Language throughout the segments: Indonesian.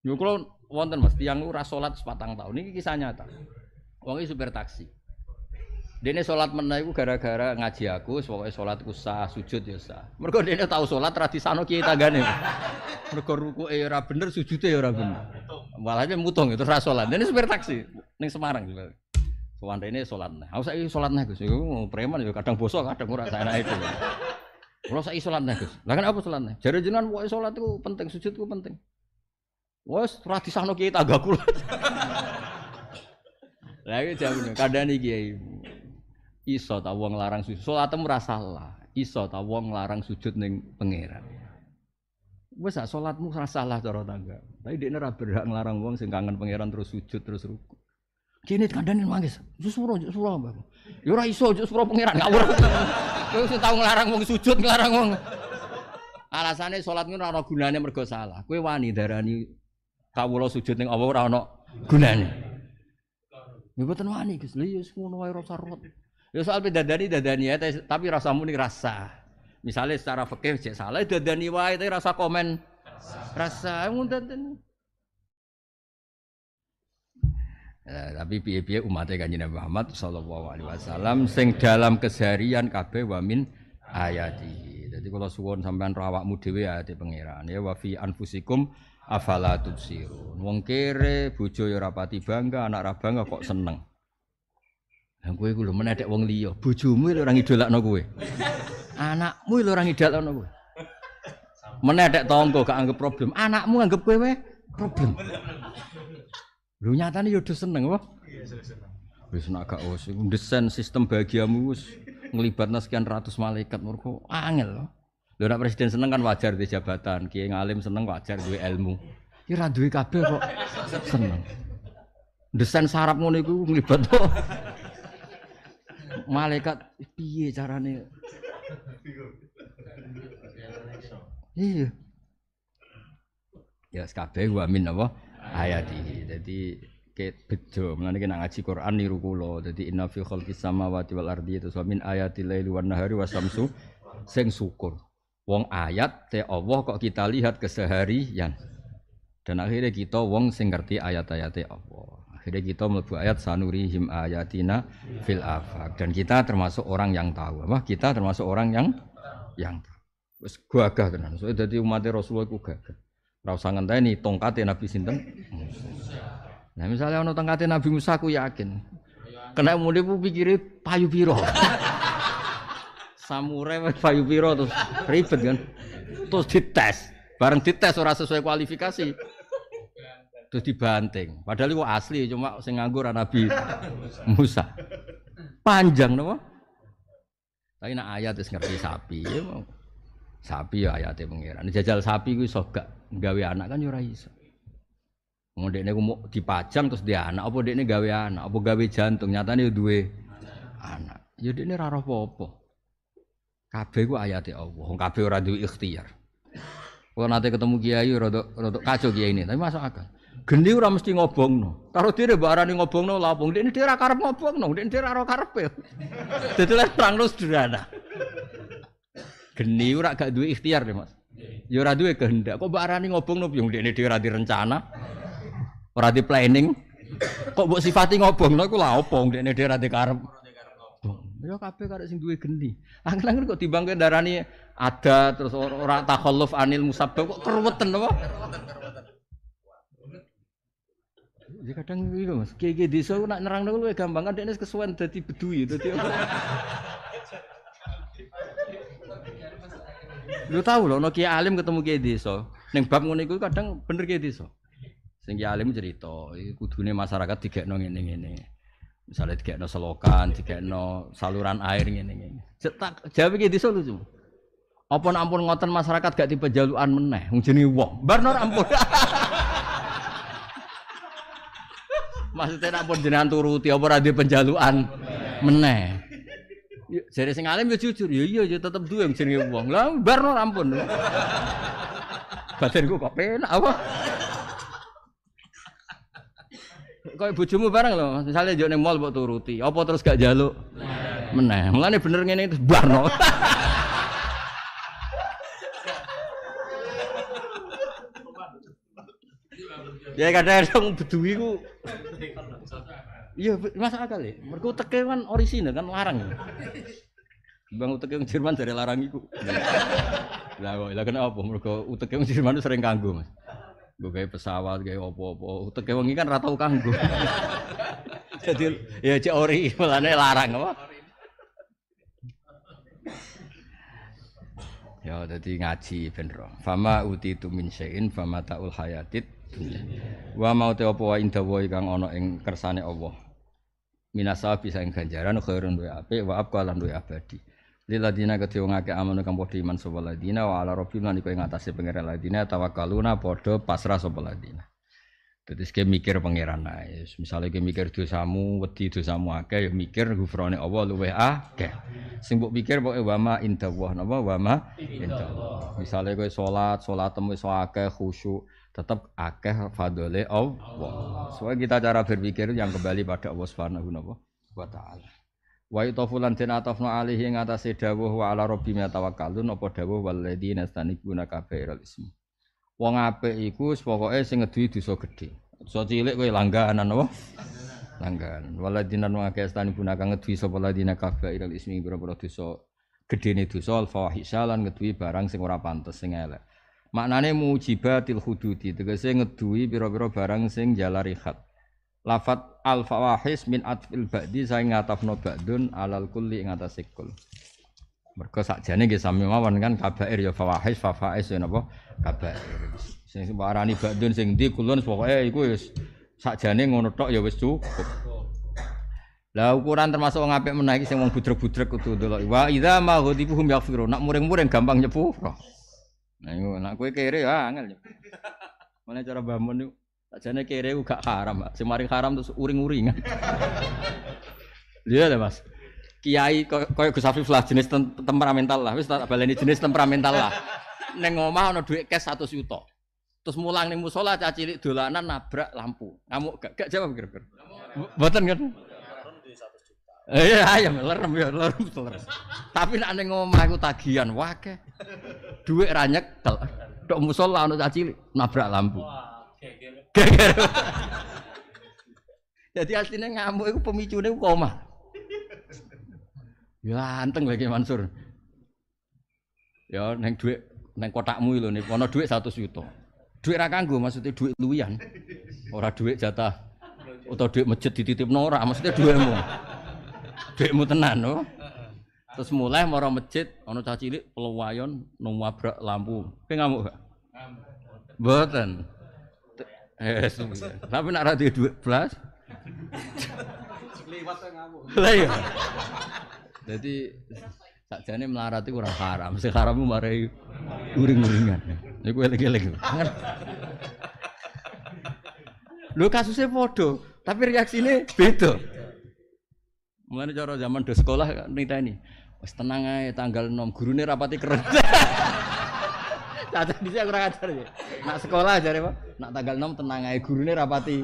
Yo kula wonten Mas, tiyang rasolat sepatang tahun. ini kisah nyata. Wong iki taksi. Dene solat menaiku gara-gara ngaji aku, pokoke salatku sah, sujud ya sah. Mereka dene tau salat ra sano kita gane. Mergo rukuke ora bener, sujude ya ora bener. aja mutong itu ya, rasolat. Dene supir taksi neng Semarang. Sowan rene salat solatnya, Aku saiki salat nah Gus. mau preman ya kadang bosok, kadang ora saenake itu. Kalau saya sholat nih, Gus. Lah kan apa sholat nih? Jari jenengan pokoknya sholat itu penting, sujud itu penting. Wes ora disahno kiai tanggaku. Lah iki jamin kandhani kiai. Iso ta wong larang sujud. Salatmu ora salah. Iso ta wong larang sujud ning pangeran. Wes sak salatmu ora salah cara tangga. Tapi dekne ora berhak nglarang wong sing kangen pangeran terus sujud terus ruku. Kini kandhani mangis. Jusuro jusuro Mbak. Ya ora iso jusuro pangeran ngawur. ora. Kowe tau ngelarang wong sujud ngelarang wong. Alasannya sholat ngono ana gunane mergo salah. Kowe wani darani kawula sujud ning apa ora ana gunane. Ya mboten wani Gus, lha ya ngono wae rasa rot. Ya soal bedadani dadani ya tapi rasa muni rasa. Misalnya secara fikih sik salah dadani wae tapi rasa komen rasa eh, ngoten. Eh, tapi piye-piye umatnya kanjeng Nabi Muhammad sallallahu alaihi wasallam sing dalam keseharian kabeh wamin ayati. Jadi kalau suwon sampean rawakmu dhewe ya di pangeran ya wa fi anfusikum afala tubsirun. Wong kere bojo ya rapati bangga, anak ra bangga kok seneng. Lah kowe ku lho menedek wong liya, bojomu lho ora ngidolakno kowe. Anakmu lho ora ngidolakno kowe. Menedek tangga gak anggap problem, anakmu anggap kowe problem. Lho nyatane ya udah seneng apa? Iya, seneng. Wis nak gak wis desain sistem bahagiamu wis nglibatna sekian ratus malaikat mergo angel loh. Lho nek presiden seneng kan wajar di jabatan, kiai ngalim seneng wajar duwe ilmu. Ya ra duwe kabeh kok seneng. Desain sarap ngono iku nglibat kok, Malaikat piye carane? Iya. Ya kabeh wa min apa ayati. Dadi bejo mengenai kena ngaji Quran niru kula. jadi inna fi khalqis samawati wal ardi itu min ayati laili wan nahari wasamsu sing syukur Wong ayat te Allah kok kita lihat keseharian. Dan akhirnya kita wong sing ayat-ayat te Allah. Akhirnya kita melebu ayat sanuri him ayatina fil afak. Dan kita termasuk orang yang tahu. Apa? Kita termasuk orang yang yang tahu. gua gagah tenan. So jadi umat Rasulullah iku gagah. Ora usah nih tongkatnya Nabi sinten? Nah misalnya ono tongkatnya Nabi Musa aku yakin. Kena mulai pikirin payu piro samurai payu piro terus ribet kan. Terus dites, bareng dites orang sesuai kualifikasi. Terus dibanting. Padahal itu asli cuma sing nganggur Nabi Musa. Panjang napa? Tapi nak ayat wis ngerti sapi ya mau. Sapi ya ayatnya pengiran. Jajal sapi gue sok gak gawe anak kan yura ora iso. Mau gue mau dipajang terus dia anak apa nih gawe anak apa gawe jantung Nyatanya yo dua anak. Ya ini raro popo Kabeh ku ayate Allah. Wong kabeh ora duwe ikhtiar. Kalau nanti ketemu kiai rodok rodok kaco kiai ini, tapi masuk akal. Gendi ora mesti ngobong no. Taruh diri barani ngobong no lapung. Dia ini dia rakar ngobong no. Dia ini dia rakar karep ya. Jadi lah terang lu sederhana. Gendi ora gak duwe ikhtiar deh mas. Ya ora duwe kehendak. Kok barani ngobong no? Yang dia ini dia ora direncana, ora di planning. Kok buat sifati ngobong no? Aku lah opong. Dia ini dia ora Ya kabeh karek sing duwe geni. Angel-angel kok dibangke darani ada terus ora takhalluf anil musabab kok keruweten apa? Ya kadang gitu Mas, kiye-kiye desa nak nerang niku luwih gampang kan dekne kesuwen dadi bedui ya, dadi Lu tahu loh, Nokia alim ketemu kiai desa. Neng bab ngono iku kadang bener kiai desa. Sing kiai alim cerita, kudune masyarakat digekno ngene-ngene. Misalnya tidak no selokan, tidak no saluran air ini ini. Cetak jawab gitu solo cuma. Apa ampun ngotot masyarakat gak tipe jaluan meneh, jenenge wong. Barnor ampun. Maksudnya ampun jenengan turuti apa ora penjaluan meneh. Jadi sing alim ya jujur, ya iya ya tetep duwe jenenge wong. Lah barno ampun. Batin gua kok penak Kau bojomu bareng loh, misalnya jauh neng mall buat turuti, apa terus gak jaluk? Meneh, mulane bener ngene itu barno. ya kadang-kadang bedui ku Iya, masuk akal ya. mereka teke kan orisinal kan larang. Ya. Bang uteke wong Jerman dari larang iku. Lah kok, lah kenapa? Mergo uteke wong Jerman sering kanggo, Mas. Gue kayak pesawat, kayak opo-opo. Utek kayak kan ratau kanggo. Jadi ya ciori ori, melane larang apa? Ya jadi ngaji benro Fama uti itu minsein fama taul hayatit Wa mau teo apa wae woi kang ono ing kersane Allah. Minasa bisa ing ganjaran ape, wa aku wa abqa ape abadi. Liladina kedhe wong ake amanu kang podo iman sobo ladina wa ala rabbim lan iku ing atase pangeran ladina tawakkaluna podo pasrah sobo ladina. Dadi ske mikir pangeran ae. Misale ke mikir dosamu, wedi dosamu akeh ya mikir gufrone Allah luweh akeh. Sing mbok pikir pokoke wa ma indallah napa wa ma misalnya Misale kowe salat, temu iso akeh khusyuk, tetap akeh fadole Allah. Soalnya kita cara berpikir yang kembali pada Allah Subhanahu wa taala. Wa itafulan den atafna alihi ing atase dawuh wa ala rabbina ya tawakkalun apa dawuh walladzina yastanibuna kabairal ismi. Wong apik iku pokoke sing ngeduwi dosa gedhe. Dosa cilik kowe langganan apa? Langgan. Walladzina ngakeh yastanibuna kang ngeduwi sapa ladzina kabairal ismi pira-pira dosa gedene dosa al fawahisya lan ngeduwi barang sing ora pantes sing elek. Maknane mujibatil hududi tegese ngeduwi pira-pira barang sing jalari had lafat al fawahis min atfil ba'di saya ngatafno ba'dun alal kulli ing atase kul mergo sakjane nggih sami mawon kan kabair ya fawahis fafais ya napa kabair sing warani ba'dun sing ndi kulun pokoke iku wis sakjane ngono tok ya wis cukup Lah ukuran termasuk wong apik menaiki sing wong budrek-budrek kudu ndelok. Wa idza ma ghadibuhum yaghfiru. Nak muring-muring gampang nyepuro. Nah, iku nak kowe kere ya angel. Mana cara bangun niku? Jane kere gak haram, Pak. Sing maring haram terus uring-uringan. Iya deh Mas. Kiai kau Gus Afif lah jenis tem temperamental lah. Wis tak baleni jenis temperamental lah. neng omah ono duit cash 100 juta. Terus mulang ning musola cah cilik dolanan nabrak lampu. Ngamuk gak, gak jawab kira-kira. Mboten kan? Eh, iya, ayam lerem ya, lerem lerem. Tapi nek ning omah aku tagihan wakeh. Dhuwit ra nyekel. dok musola ono cah nabrak lampu. Wow. Jadi aslinya ngamuk itu pemicunya koma. Ya anteng lagi Mansur. Ya neng duit neng kotakmu lho nih, ono duit satu juta. Duit gue maksudnya duit luian. Orang duit jatah atau duit masjid dititip nora maksudnya duitmu. Duitmu tenan no. Oh. Terus mulai orang masjid ono caci cilik peluwayon nang lampu. Kayak ngamuk gak? Ngamuk. Mboten. Eh, iya. ya. tapi nak radio dua belas. Lah ya. Jadi sakjane melarat itu kurang haram. Sing harammu marai uring-uringan. Ya gue lagi-lagi. Lu kasusnya podo, tapi reaksinya beda. Mulane cara zaman do sekolah niteni. Wis tenang ae tanggal 6 gurune rapati keren di sini kurang ajar ya. Nak sekolah ya Pak, nak tanggal 6 tenang aja guru ini rapati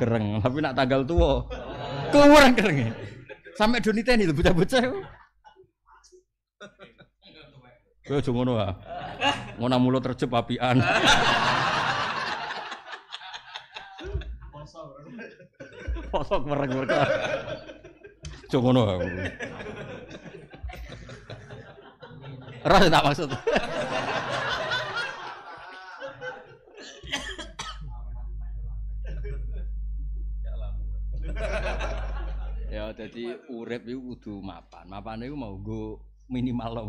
kereng, tapi nak tanggal tua kurang kereng. Ya. Sampai Teni itu bocah-bocah. Kowe cuma ngono ya. Ngono mulut terjep apian. Poso mereng mereka. Cuma ngono ha. tak maksud. ya jadi urep itu kudu mapan mapan itu mau go minimal loh,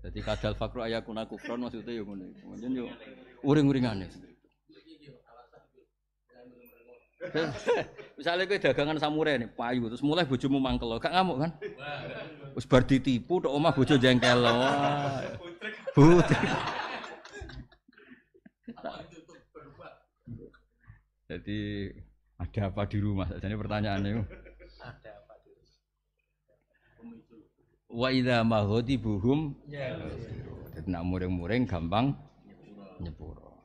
jadi kadal fakru kuna kufron maksudnya ya ini kemudian yuk uring ya Misalnya kowe dagangan samurai nih payu terus mulai bujumu mangkel kak ngamuk kan? terus bar ditipu dok omah bujo jengkel loh, Putrik. Jadi ada apa di rumah? Jadi pertanyaannya itu. Ada apa di rumah? Wa idza mahoti buhum. Ya. Jadi nak muring-muring gampang nyepuro.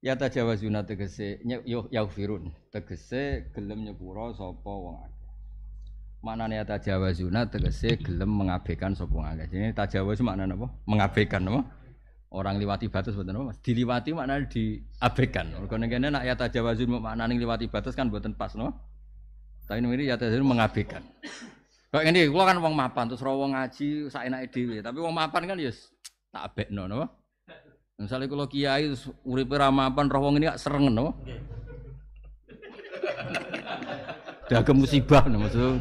Ya tajawazuna tegese yaghfirun tegese gelem nyepuro sapa wong akeh. Maknane ya tajawazuna tegese gelem mengabaikan sapa wong akeh. Jadi tajawaz maknane apa? Mengabaikan apa? orang liwati batas mboten apa Mas? Diliwati maknane diabaikan. Mergo ning nak ya tajawazun maknane liwati batas kan buatan pas no. Tapi ini ya tajawazun mengabaikan. Kok ini, kula kan uang mapan terus rowo ngaji sak enake tapi uang mapan kan yes ya tak no no Misalnya kalau kiai terus uripe ra mapan roh wong ini gak serengen napa? Dah musibah no maksudnya.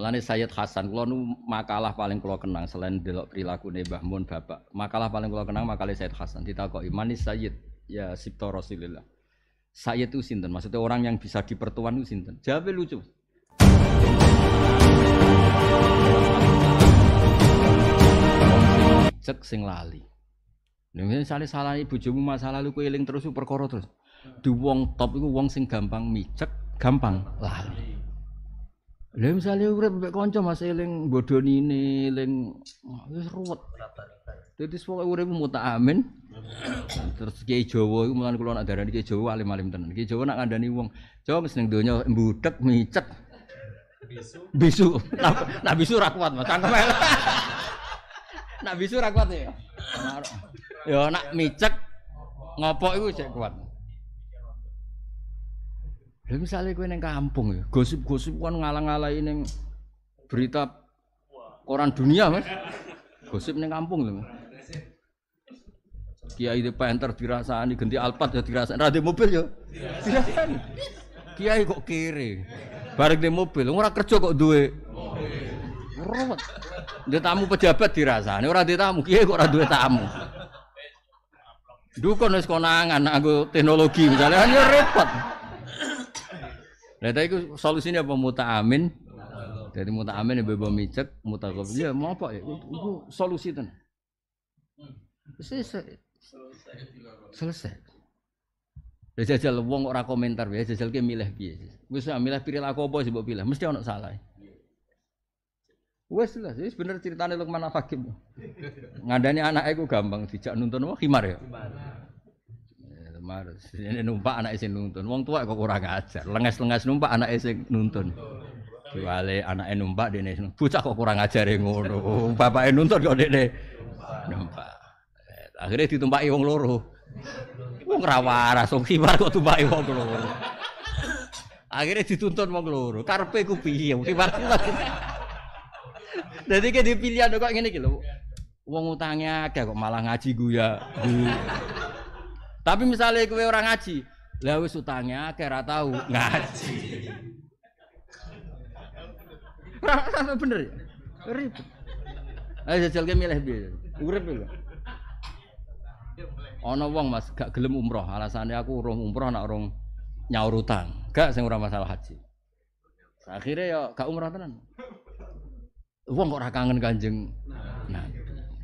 Mulane Sayyid Hasan kula nu makalah paling kula kenang selain delok prilakune Mbah Mun Bapak. Makalah paling kula kenang makalah Sayyid Hasan ditakoki manis Sayyid ya sipto Rasulillah. Sayyid itu sinten? Maksudnya orang yang bisa dipertuan itu sinten? Jawabe lucu. Cek sing lali. Nek salah ibu ibu masa lalu lu terus perkara terus. Di top iku wong sing gampang micek, gampang lali. Lha misale urip mbek kanca Mas eling bodonine, eling wis ruwet. Dadi pokoke uripmu mutaamin. Terus Kiai Jawa iku mulan kula nak darani Kiai Jawa alim-alim tenan. Kiai Jawa nak kandhani wong, "Jawa wis ning donya mbudhek micet." Bisu. Bisu. Nah, bisu ra kuat, Mas. Cangkem. Nak bisu ra kuat ya. Ya nak micet ngopo iku sik kuat. Lha misale kowe ning kampung ya, gosip-gosip kan ngalang alang ning berita koran dunia, Mas. Gosip ning kampung lho. Kiai di penter dirasani, ganti alpat ya dirasani, rada mobil ya. Dirasani. Kiai kok kiri. Bareng di mobil, ora kerja kok duwe. Ruwet. Dia tamu pejabat dirasani, ora dia tamu, kiai kok ora duwe tamu. dukon es konangan aku teknologi misalnya, kan ya repot. Nah, tapi solusinya apa muta amin? Jadi muta amin ya bebo micek, muta kopi, ya mau apa ya? Itu solusi itu. Selesai. Selesai. Ya jajal wong ora komentar ya jajal ke milih piye. Wis ah, milih perilaku apa sih mbok pilih? Mesti ono salah. Wes lah, wis bener ceritane Lukman Hakim. Ngandani anake ku gampang dijak nonton wah khimar ya. Umar. Ini numpak anak sing nuntun. Wong tua kok ora ajar, Lenges-lenges numpak anak sing nuntun. anak enumpak numpak dene bocah kok kurang yang ngono. Bapake nuntun kok dene numpak. Akhirnya ditumpaki wong loro. Wong ora waras, wong kibar kok tumpaki wong loro. Akhirnya dituntun wong loro. Karpe ku piye? Wong kibar. Jadi kayak ada kok ini gitu, lho. Wong utangnya agak kok malah ngaji guya. Tapi misalnya kowe orang ngaji, lah wis utangnya akeh ora tahu ngaji. Ora bener. Ya? Ribet. Ayo jajalke milih piye? Urip lho. Ana wong Mas gak gelem umroh, Alasannya aku urung umroh nak urung nyaur utang. Gak sing ora masalah haji. Akhirnya ya gak umroh tenan. Wong kok ora kangen Kanjeng. Nah,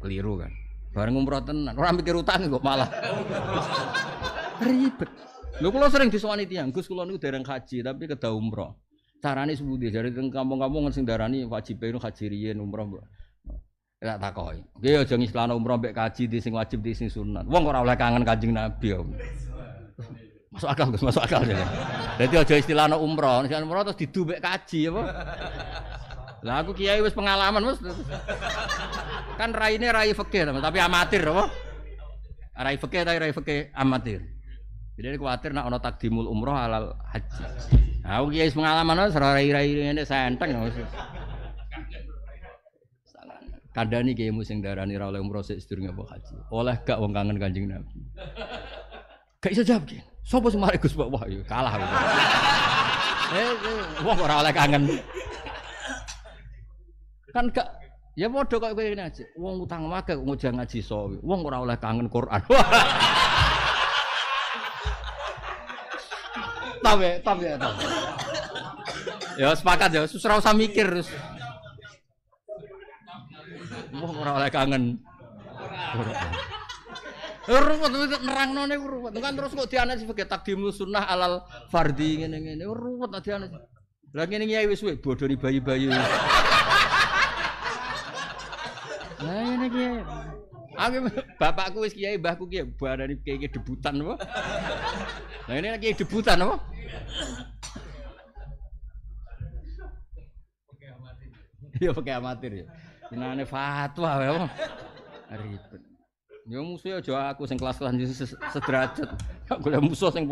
keliru kan. Bareng umroh tenan, orang mikir utang kok malah. Ribet. lu kula sering disowani tiang Gus kula niku dereng haji tapi kedah umroh. Carane sepundi? Jare teng kampung-kampung sing darani wajib haji riyen umroh. Tak takoki. Nggih aja istilah umroh mbek kaji di sing wajib di sing sunat. Wong kok oleh kangen kajing Nabi. Masuk akal Gus, masuk akal ya. Dadi aja istilahno umroh, nek umroh terus didubek kaji apa? Lah aku kiai wis pengalaman mus Kan raine rai fakir tapi amatir apa? Rai fakir tapi rai fikih amatir. Jadi khawatir nak ono takdimul umroh alal haji. Nah, aku kiai pengalaman wis rai rai ngene senteng kada nih kiai sing darani ra oleh umroh sik sedurunge haji. Oleh gak wong kangen Kanjeng Nabi. Gak iso jawab ki. Sopo sing Gus Wah, iya, kalah. Eh, eh, wah ora oleh kangen. Kan gak ya bodoh kok kayak ini aja. uang utang wae kok ngajak ngaji sawi. uang ora oleh kangen Quran. tapi tapi ya, ya, ya sepakat ya, susah usah mikir terus. uang ora oleh kangen. Ruwet nerangno niku ruwet. Kan terus kok dianane sebagai takdim sunnah alal fardhi ngene-ngene. Ruwet lagi Lah ngene iki wis bodoni bayi-bayi. Lah ngene iki. Aku bapakku wis kiai, mbahku kiai barani kiai debutan apa? Lah ini lagi debutan apa? Iya pakai amatir ya. Jenenge fatwa wae ya, Ribet. Ya musuh ya, aku sing kelas-kelas sederajat. Aku udah musuh sing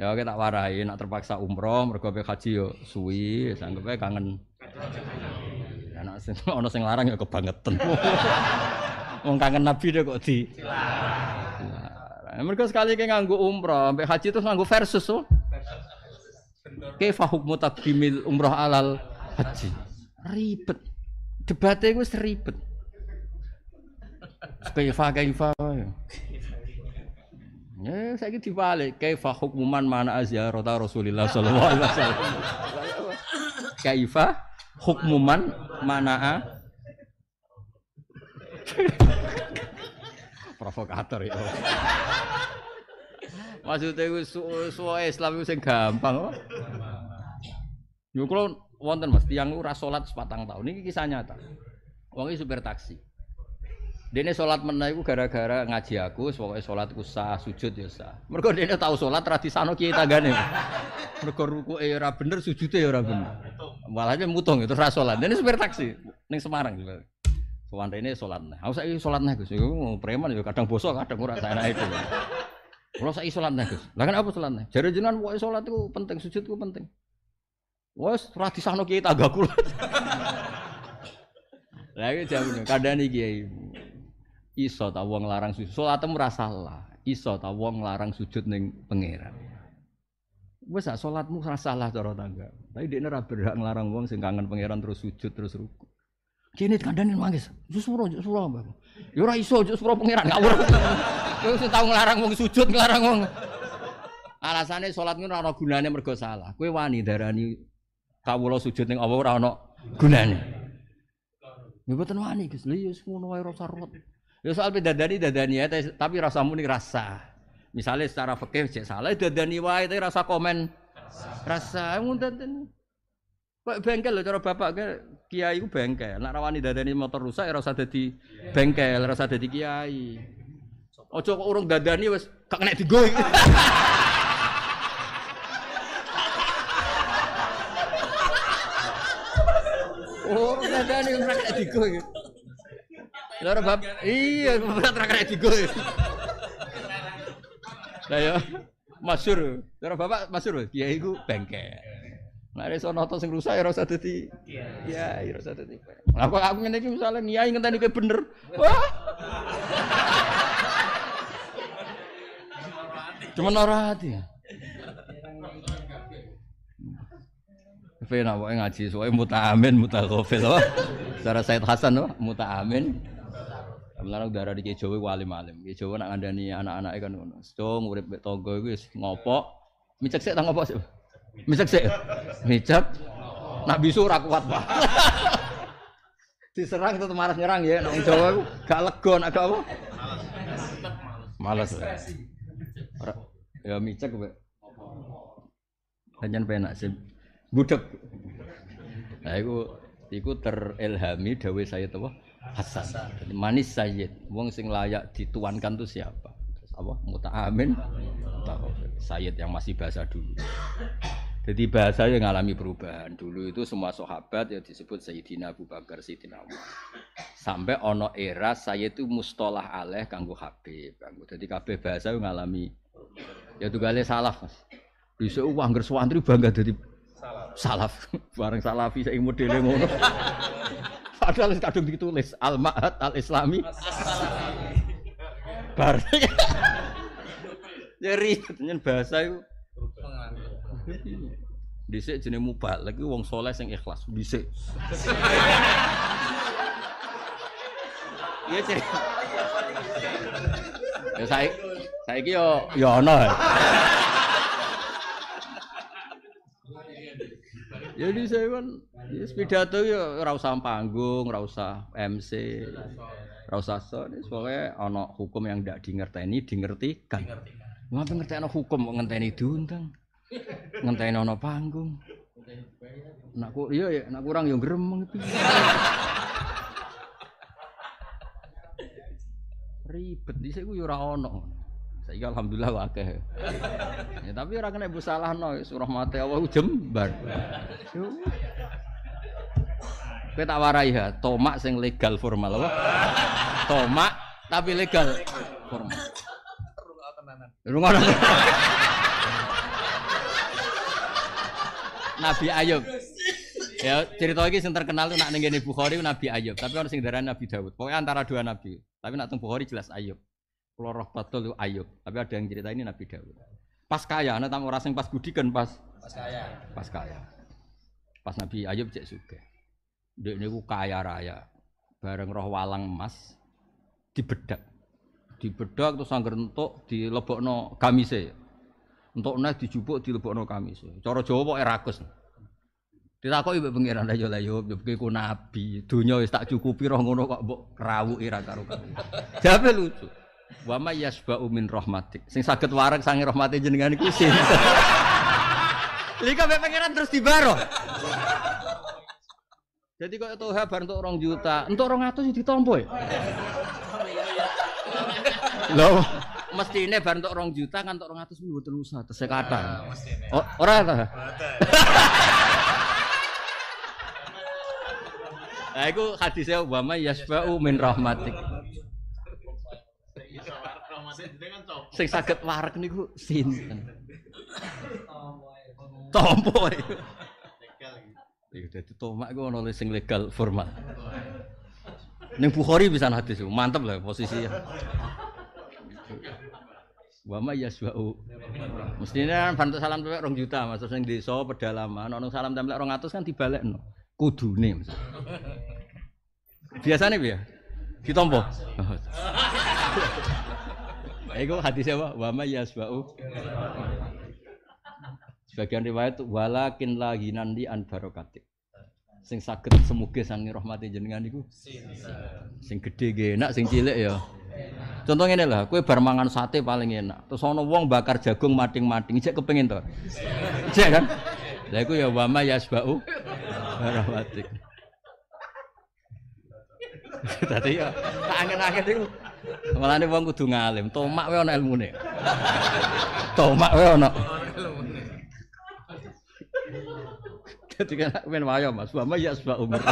Ya kita tak warai, nak terpaksa umroh mergo haji yo suwi, sanggepe kangen enak sing ana sing larang ya kebangetan. Wong kangen Nabi deh kok di. Mereka sekali kayak nganggu umroh, sampai haji terus nganggu versus tuh. Oh. Kaifa hukmu takdimil umroh alal haji. Ribet. Debatnya gue seribet. Kaifa kaifa. Oh, ya, saya gitu dibalik. Kaifa hukmuman mana azya rota Rasulillah Sallallahu Alaihi Wasallam. Kaifa hukmuman manaa provokator ya maksudnya itu suwe Islam itu gampang kok yo kula wonten Mas tiang lu rasolat sepatang tahun ini kisah nyata wong super taksi Dene sholat menaiku gara-gara ngaji aku, pokoke sholatku sah, sujud ya sah. Mergo dene tahu sholat ra kita kiye tanggane. ruku ruku era bener, sujudnya ya bener. Walhasil mutung itu ra salat. ini supir taksi ning Semarang. Gitu. Sowan rene salat. Aku harusnya ini nah Gus. Iku preman ya kadang bosok, kadang ora saya naik itu. Kulo saiki salat nah Gus. Lah kan apa salat nah? Jare jenengan pokoke salat itu penting, sujud itu penting. Wes ra kita kiai tanggaku. Lagi iki jam nih kiai. Iso tau uang larang sujud. Salatmu ra lah Iso tau uang larang sujud neng pangeran. Wes sak ah, salatmu ora salah cara tangga. Tapi dia ora berhak nglarang wong sing kangen pangeran terus sujud terus ruku. Kini kandani nangis. Yo suro yo suro Mbak. Yo ora iso yo suro pangeran ngawur. Kowe tau nglarang wong sujud nglarang wong. Alasane salat ngono ora gunane mergo salah. Kowe wani darani kawula sujud ning Allah ora ana gunane. Yo boten wani Gus. Lha iya, yo ngono wae Ya soal beda dadani ya tapi rasamu ini rasa. Misalnya secara fikih cek salah dadani wae tapi rasa komen. Rasa ngono dadani. Kok bengkel loh cara bapak ke kiai ku bengkel. Nak rawani dadani motor rusak rasa usah dadi bengkel, rasa usah dadi kiai. Ojo kok urung dadani wis gak kena digo iki. Oh, dadani ora kena goi, iki. Lha bapak iya, ora kena digo. Lah ya masyhur. Cara bapak masyhur kiai iku bengkel. mari iso nata sing rusak ya ora ya dadi kiai, aku ya usah dadi. aku ngene iki misale kiai ngenteni kowe bener. Wah. Cuman ora hati. Fena wae ngaji soalnya mutaamin saya Secara Said Hasan amin Mulane udara di Jawa ku alim-alim. Ki Jawa nak ngandani anak-anake kan stong Sedong urip mek tangga iku ngopok. Micek sik tak ngopok sik. Micek sik. Micek. Nak bisu rakuat kuat, Pak. Diserang tetep marah nyerang ya. Nak Jawa ku gak legon nak gak apa? Males. Males. Ya micek kowe. Panjen penak sih. Gudeg. Nah itu, itu terilhami dawuh saya tuh Hasan. Manis Sayyid, wong sing layak dituankan tuh siapa? Terus apa? amin. Sayyid yang masih bahasa dulu. Jadi bahasa yang mengalami perubahan. Dulu itu semua sahabat yang disebut Sayyidina Abu Bakar, Sayyidina Umar. Sampai ono era saya itu mustolah aleh kanggo Habib. Kanggo. Jadi kabeh bahasa yang mengalami ya gale salaf, Mas. bisa wah ngger bangga jadi salaf. Salaf. Bareng salafi saiki modele ngono. Padahal kadung ditulis al ma'had al islami. Bar. Ya ribet bahasa itu. Dhisik jenenge mubal lagi wong soleh sing ikhlas. Dhisik. Iya sih. Ya saya saya yo yo ana. Jadi ya, saya kan sepeda ya, iya. pidato ya ora usah panggung, ora usah MC. Ora usah so, pokoke ana hukum yang ndak dingerteni, dingertikan. Ngapa ngerteni hukum kok ngenteni diundang? Ngenteni ana panggung. Nak iya ya, nak kurang ya gremeng itu. Ribet di ku ya ora ana. Saya alhamdulillah wakeh. Ya, tapi orang kena ibu salah no, surah mati Allah jembar. Kita tak warai ya, tomak sing legal formal apa? Tomak tapi legal formal. Rumah Nabi Ayub. Ya, cerita lagi yang terkenal tuh nak ning Bukhari Nabi Ayub, tapi orang sing darah Nabi Dawud. Pokoknya antara dua nabi. Tapi nak teng Bukhari jelas Ayub. Loroh roh batul itu Ayub, tapi ada yang cerita ini Nabi Daud. Pas kaya, nanti tamu orang pas gudikan pas pas kaya. Pas kaya. Pas Nabi Ayub cek sugih. Ndek ini kaya raya. Bareng roh walang emas di bedak, dibedak. Dibedak terus sangger entuk di gamise. di lebok no gamise. Coro Jawa erakus. rakus. Ditakoki mbek pangeran ayo la yo piye ku nabi, Dunia wis tak cukupi roh ngono kok kerawu ira karu karu. Jabe lucu. Wa may Umin rahmatik. Sing sakit warak sangi rahmate jenengan iku sinten? Lika pengiran terus dibaro. Jadi kok itu hebat untuk orang juta, untuk orang atus ditompo ya. Loh, mesti ini bar untuk orang juta kan untuk orang atas itu terus usah terus kata. Ah, oh, orang Aku Nah, itu hadisnya Obama yasba'u min rahmatik. Kan sing saged wareg niku sinten? Oh, Tompo. Legal. Iku gitu. iya, dadi tomak ku ana sing legal formal. Ning Bukhari bisa hadis mantep lah posisi ya. Wa ma yasba'u. Mestine bantu salam templek 2 juta, maksud sing desa pedalaman ana salam templek 200 kan dibalekno. Kudune maksud. Biasane piye? Ditompo. Iku hati apa? wama yasba'u. Sebagian riwayat walakin lagi nanti an barokatik. Sing sakit semoga sangi rahmati jenengan Sing gede enak, sing cilik ya. Contoh ini lah, kue bar sate paling enak. Terus ono wong bakar jagung mating-mating, cek kepengin to. Cek kan? Lah iku ya wama ya yasba'u barokatik. Tadi ya, tak angin-angin itu malah ini wong kudu ngalim, tomak wae ana ilmune. Tomak wae ana. Dadi kan main wayo Mas, mama ya sebab umur.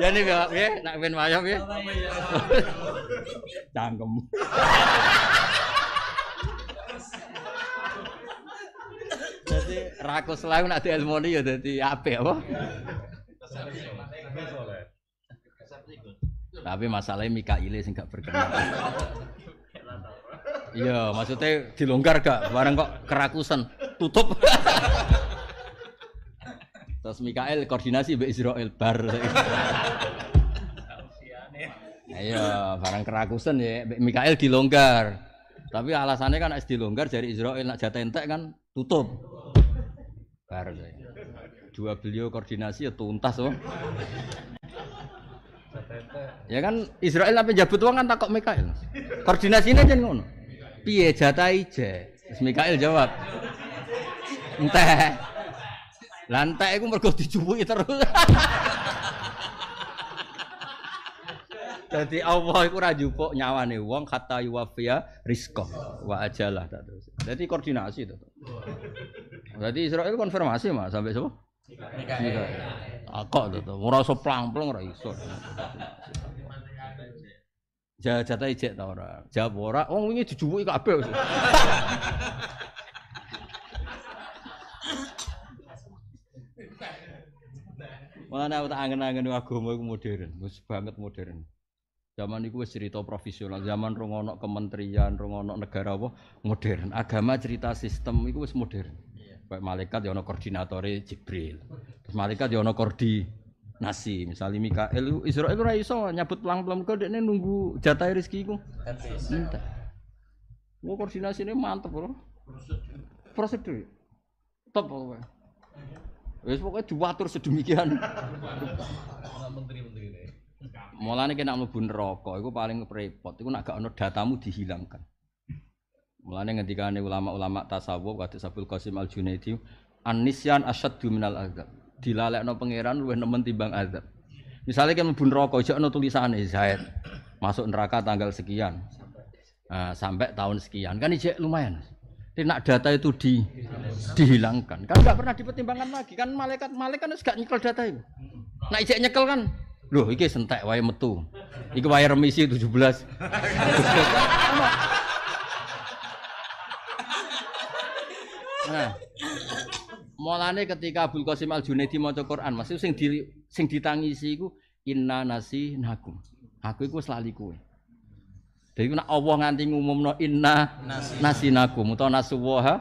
Ya ini ya, ya, nak main wayang ya. Cangkem. Jadi rakus lain nak di ilmu ya jadi apa apa? Tapi masalahnya Mikaile sing gak berkenan. Iya, maksudnya dilonggar gak? Barang kok kerakusan, tutup. Terus Mikael koordinasi be Israel bar. Iya, barang kerakusan ya, Mikael dilonggar. Tapi alasannya kan es dilonggar dari Israel nak jatah entek kan tutup. Bar saya. Dua beliau koordinasi ya tuntas loh. Ya kan Israel apa jabut uang kan takok Mikael. Koordinasinya aja ngono. Piye jatai je. Mikael jawab. Entah. Lantai aku mergo dicubui terus. Jadi Allah itu rajupok nih uang kata yuwafia rizqah wa ajalah terus. Jadi koordinasi itu. Iya. Berarti Israel konfirmasi mah sampai semua. Aku Akok to to, ora iso plang-plong ora iso. Jajata ijek ta ora? Jawab ora, wong wingi ape? kabeh. Mana tak angen-angen agama iku modern, wis banget modern. Zaman iku cerita profesional, zaman rongonok kementerian, rongonok negara apa modern. Agama cerita sistem iku modern. Kayak malaikat ya ono koordinatornya Jibril. Terus malaikat ya ono koordinasi. Misalnya Mikael Israel itu iso nyabut pelang-pelang kode ini nunggu jatah rezeki iku. Minta. koordinasi ini mantep, Bro. Prosedur. Top pokoknya. Wis pokoknya diwatur sedemikian. Menteri-menteri. Mulane kena mlebu neraka iku paling repot. Iku nek gak ono datamu dihilangkan. Mulane ngendikane ulama-ulama tasawuf kados Sabul Qasim Al-Junaidi, "Anisyan asad asyaddu minal azab." Dilalekno pangeran luwih nemen timbang azab. Misalnya kan membunuh rokok, neraka, jekno tulisan Zaid masuk neraka tanggal sekian. Uh, sampai tahun sekian kan ijek lumayan. Tidak nak data itu di, dihilangkan kan nggak pernah dipertimbangkan lagi kan malaikat malaikat itu gak nyekel data itu. Nak ijek nyekel kan, loh ini sentek wae metu. ini wae remisi 17. Nah. Mulane ketika Abdul Qasim Al Junaidi maca Quran, maksud sing di, sing ditangisi iku inna nasi nakum. Aku iku selali kowe. Jadi nak Allah nganti ngumumno inna nasi nakum utawa nasuwaha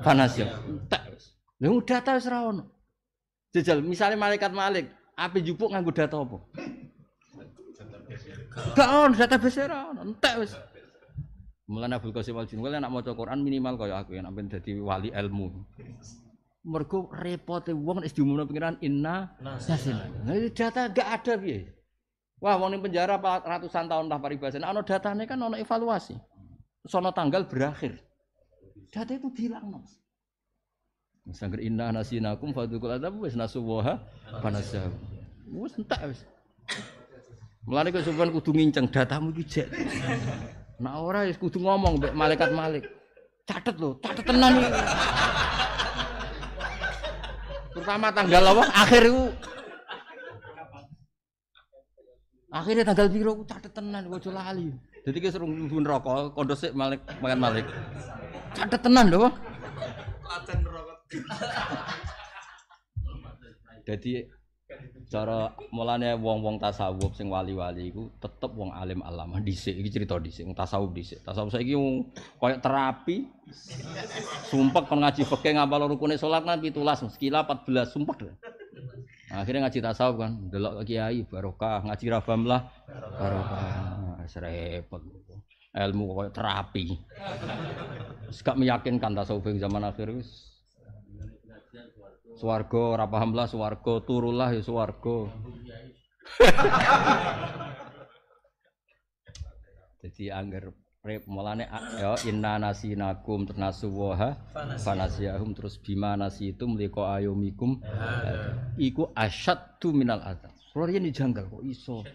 fanasya. Tak. Lha data wis ra ono. Jajal, misale malaikat Malik, api jupuk nganggo data apa? Gak ono data besar ono, entek wis. Mulane Abdul Qasim Al Junwal nak maca Quran minimal kaya aku yang sampean dadi wali ilmu. Mergo repote wong nek diumumno pengiran inna nasina. Nah, data gak ada piye. Wah, wong ning penjara ratusan tahun lah paribasan. Ano ana datane kan ana evaluasi. Sono tanggal berakhir. Data itu bilang no. Sangger inna nasinakum fadzukul adab wis nasuwaha panasah. Wis entek wis. Mulane kok sampean kudu nginceng datamu iki Nah ora ya kudu ngomong mbek malaikat Malik. Catet lho, catet tenan iki. Pertama tanggal apa? Akhir iku. Akhirnya tanggal piro ku catet tenan aja lali. Jadi ki serung nusun rokok, kondo sik Malik makan Malik. Catet tenan lho. Klaten rokok. Jadi cara mulanya wong-wong tasawuf sing wali-wali iku tetep wong alim alama dhisik ini cerita dhisik wong tasawuf dhisik tasawuf saya wong koyo terapi sumpah kon ngaji pakai ngapal rukunnya sholat kan 17 sekila 14 nah, akhirnya ngaji tasawuf kan delok kiai barokah ngaji rafam lah barokah serepet ilmu koyo terapi Sekak meyakinkan tasawuf zaman akhir wis Suwargo, ora paham lah swarga, turulah ya swarga. Jadi anggar rep mulane ya inna nasinakum ternasuwaha fanasiyahum terus bima nasitum liqa ayomikum iku asyaddu minal adzab. Kulo yen dijanggal kok iso.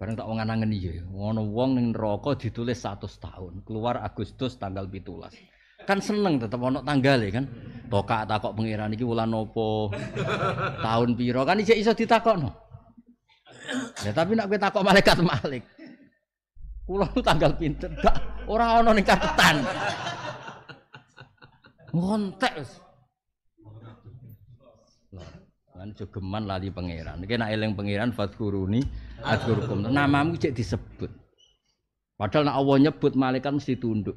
Bareng tak wong anangeni iya ya. Ngono wong ning neraka ditulis 100 tahun, keluar Agustus tanggal 17 kan seneng tetep ono tanggal ya kan tokak takok pangeran iki wulan nopo tahun piro kan iso iso ditakokno ya tapi nak kowe takok malaikat malik kula tuh tanggal pinter dak ora ono ning catetan ngontek kan jogeman lali pangeran iki nak eling pangeran fadkuruni adkurkum namamu cek disebut padahal nak Allah nyebut malaikat mesti tunduk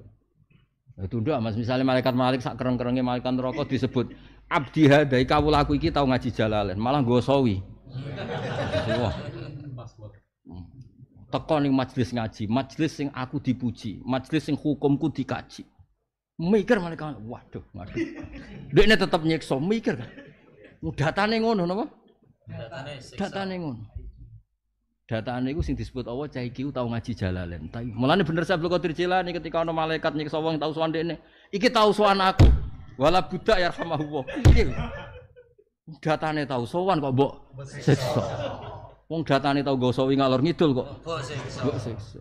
itu ndak Mas, misalnya malaikat malik sak kereng-kerenge malaikat neraka disebut abdi hadai kawula aku iki tau ngaji jalalain, malah nggo sawi. Wah. Hmm. Teko ning majelis ngaji, majelis sing aku dipuji, majelis sing hukumku dikaji. Mikir malaikat, waduh, waduh. Dekne tetep nyiksa, mikir kan. Datane ngono napa? Datane siksa. Datane ngono dataan itu sing disebut Allah cah iki tau ngaji jalalain. Tapi mulane bener saya Qadir Jilani ketika ono malaikat nyiksa wong tau sowan dekne, iki tahu suan aku. Wala budak ya rahmahullah. Iki. Datane tahu suan kok boh. siksa. Wong datane tahu gosowi ngalor ngidul kok. Boh siksa.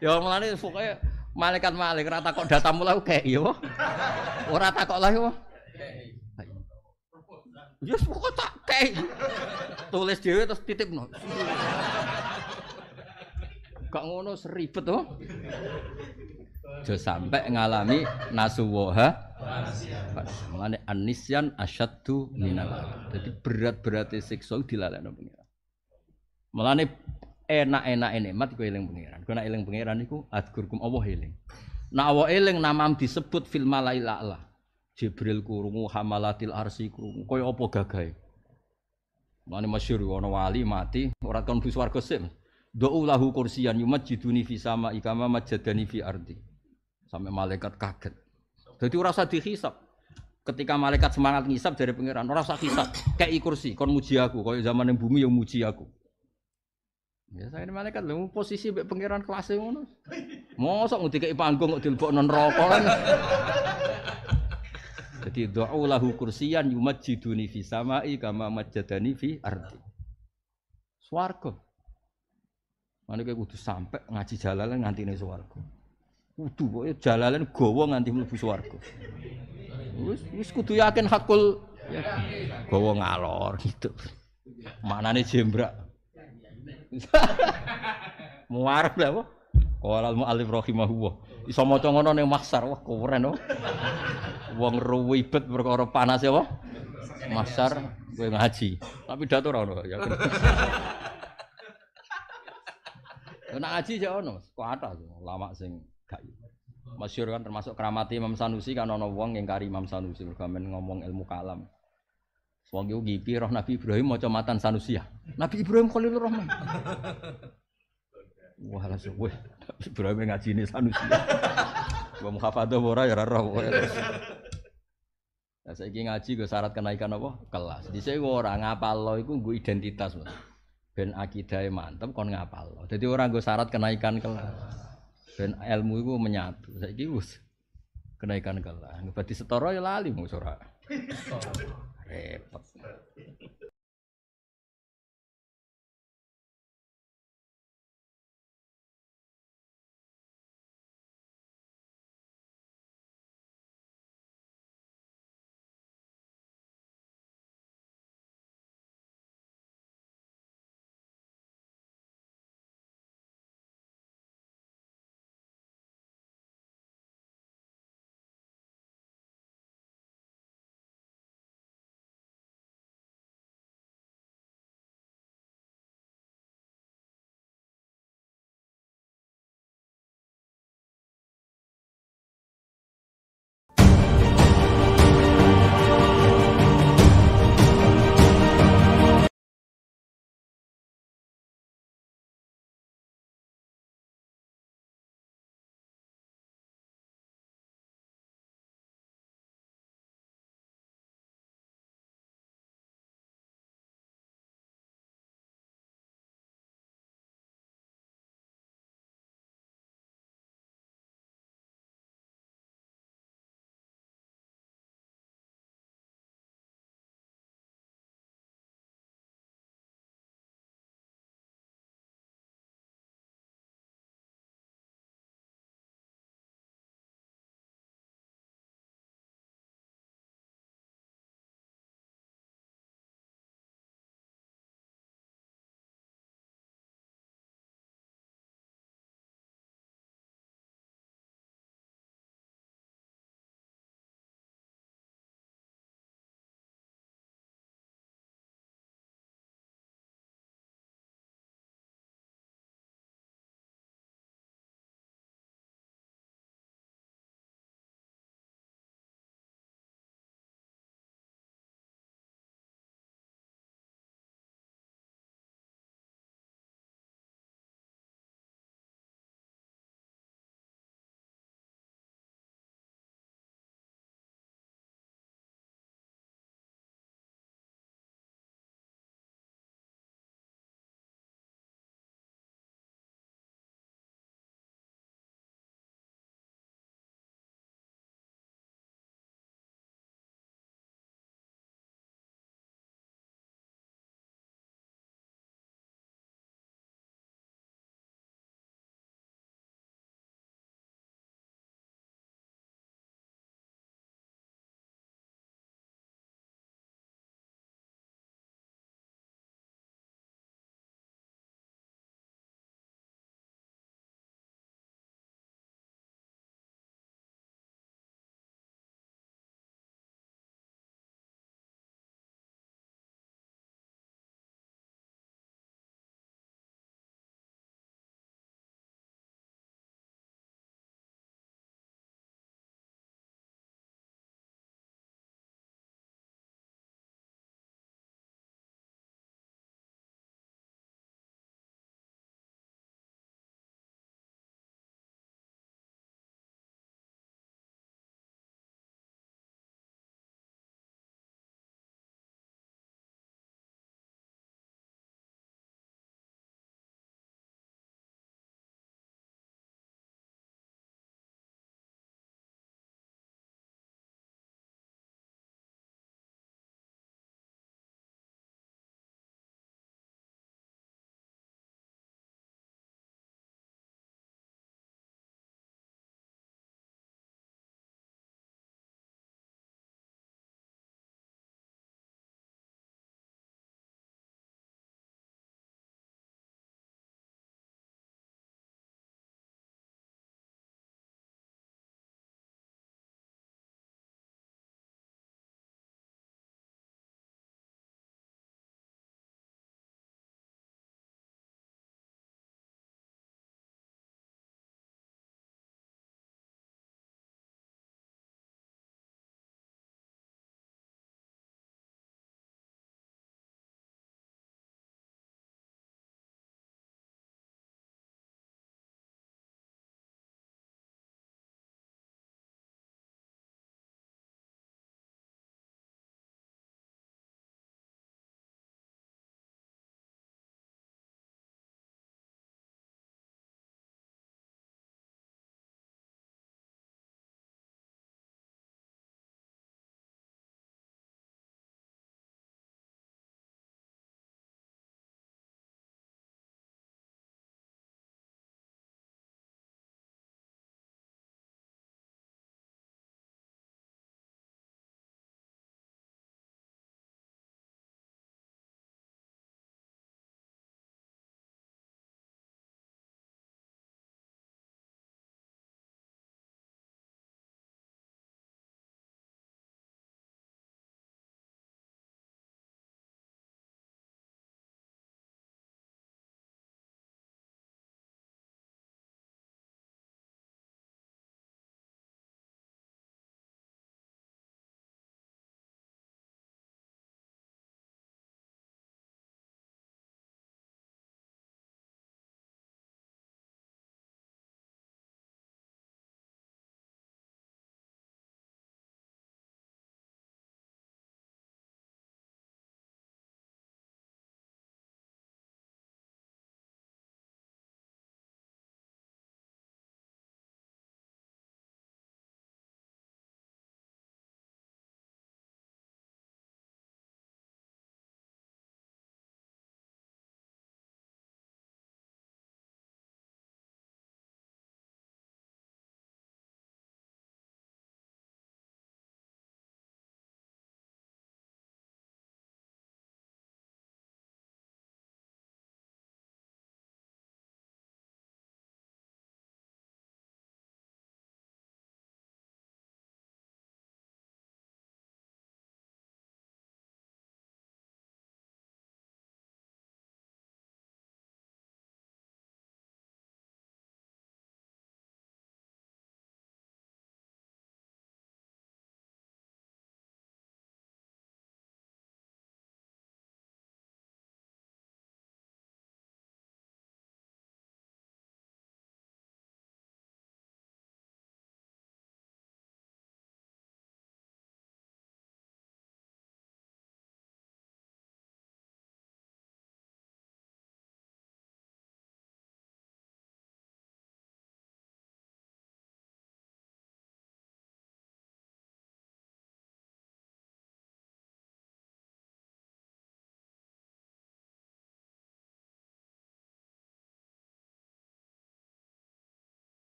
Ya malah ya mulane pokoke malaikat-malaikat ora takok datamu lah kek ya. Ora takok lah ya. Ya yes, pokok tak kei. Gitu? Tulis dhewe terus titip no. Gak ngono seribet to. Oh? Jo sampai ngalami nasuwoha Mane anisyan asyaddu minal Jadi berat-beratnya seksual dilalekno pengiran. Mulane enak-enak mat kowe eling pengiran. Kowe nek eling pengiran iku adgurkum Allah eling. Nak awak eling namam disebut fil malailah Jibril kurungu hamalatil arsi kurungu koyo apa gagai mana masyhur ana wali mati ora kon bus warga sik Do'u lahu kursiyan yumajjiduni fi sama ikama majadani fi ardi sampai malaikat kaget jadi ora usah dihisap ketika malaikat semangat ngisap dari pangeran ora usah hisap kayak kursi kon muji aku koyo zaman yang bumi yang muji aku ya saya ini malaikat lu posisi mbek pangeran kelas ngono mosok ngendi kayak panggung kok dilebokno neraka kan Jadi doa lahu kursian jiduni fi samai kama majjadani fi ardi. Swarga. Mana kayak kudu sampai ngaji jalalan nganti nih swarga. Kudu pokoknya jalalan gowo nganti mlebu swarga. Wis wis kudu yakin hakul ya. gowo ngalor gitu. Mana nih jembrak? Muar lah, kok. Kalau alif rahimahullah. Iso maca ngono ning Mahsar. Wah, keren oh. Wong ruwibet perkara panas ya, wah. Mahsar kowe ngaji. Tapi datu ora ono ya. Nak ngaji ya ono, kuatah lama sing gak iya. masyur kan termasuk keramati Imam Sanusi kan ono wong yang kari Imam Sanusi mergo ngomong ilmu kalam. Wong iku ngipi roh Nabi Ibrahim maca matan Sanusi ya. Nabi Ibrahim Khalilur Rahman. Wah langsung weh Ibrahim ngaji ini sanusi. Gua muhafadah ora ya ora pokoke. Nah, saiki ngaji ke syarat kenaikan apa? Kelas. Dhisik ora ngapalno iku nggo identitas, Mas. Ben akidahe mantep kon ngapalno. Jadi orang gue syarat kenaikan kelas. Ben ilmu iku menyatu. Saiki wis kenaikan kelas. Berarti setara ya lali mung Repot.